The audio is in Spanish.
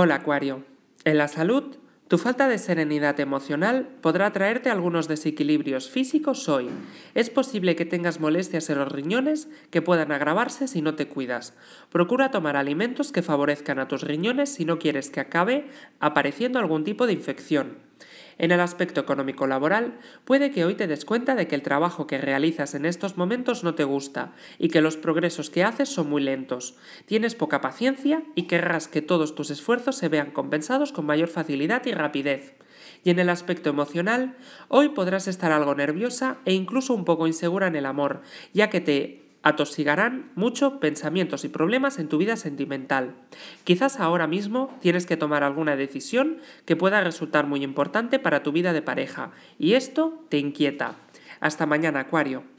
Hola Acuario. En la salud, tu falta de serenidad emocional podrá traerte algunos desequilibrios físicos hoy. Es posible que tengas molestias en los riñones que puedan agravarse si no te cuidas. Procura tomar alimentos que favorezcan a tus riñones si no quieres que acabe apareciendo algún tipo de infección. En el aspecto económico-laboral, puede que hoy te des cuenta de que el trabajo que realizas en estos momentos no te gusta y que los progresos que haces son muy lentos. Tienes poca paciencia y querrás que todos tus esfuerzos se vean compensados con mayor facilidad y rapidez. Y en el aspecto emocional, hoy podrás estar algo nerviosa e incluso un poco insegura en el amor, ya que te atosigarán mucho pensamientos y problemas en tu vida sentimental. Quizás ahora mismo tienes que tomar alguna decisión que pueda resultar muy importante para tu vida de pareja, y esto te inquieta. Hasta mañana, Acuario.